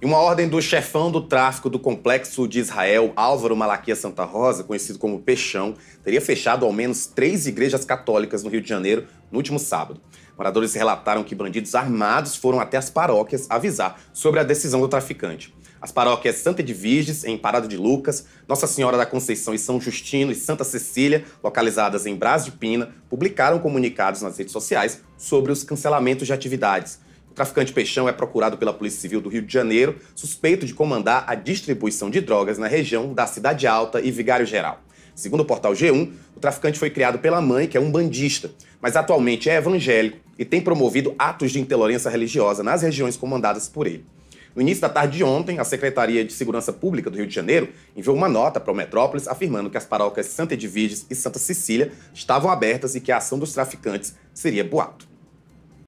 E uma ordem do chefão do tráfico do complexo de Israel, Álvaro Malaquia Santa Rosa, conhecido como Peixão, teria fechado ao menos três igrejas católicas no Rio de Janeiro no último sábado. Moradores relataram que bandidos armados foram até as paróquias avisar sobre a decisão do traficante. As paróquias Santa Edviges, em Parada de Lucas, Nossa Senhora da Conceição e São Justino e Santa Cecília, localizadas em Brás de Pina, publicaram comunicados nas redes sociais sobre os cancelamentos de atividades traficante Peixão é procurado pela Polícia Civil do Rio de Janeiro, suspeito de comandar a distribuição de drogas na região da Cidade Alta e Vigário Geral. Segundo o portal G1, o traficante foi criado pela mãe, que é um bandista, mas atualmente é evangélico e tem promovido atos de intolerância religiosa nas regiões comandadas por ele. No início da tarde de ontem, a Secretaria de Segurança Pública do Rio de Janeiro enviou uma nota para o Metrópolis afirmando que as paróquias Santa Edviges e Santa Cecília estavam abertas e que a ação dos traficantes seria boato.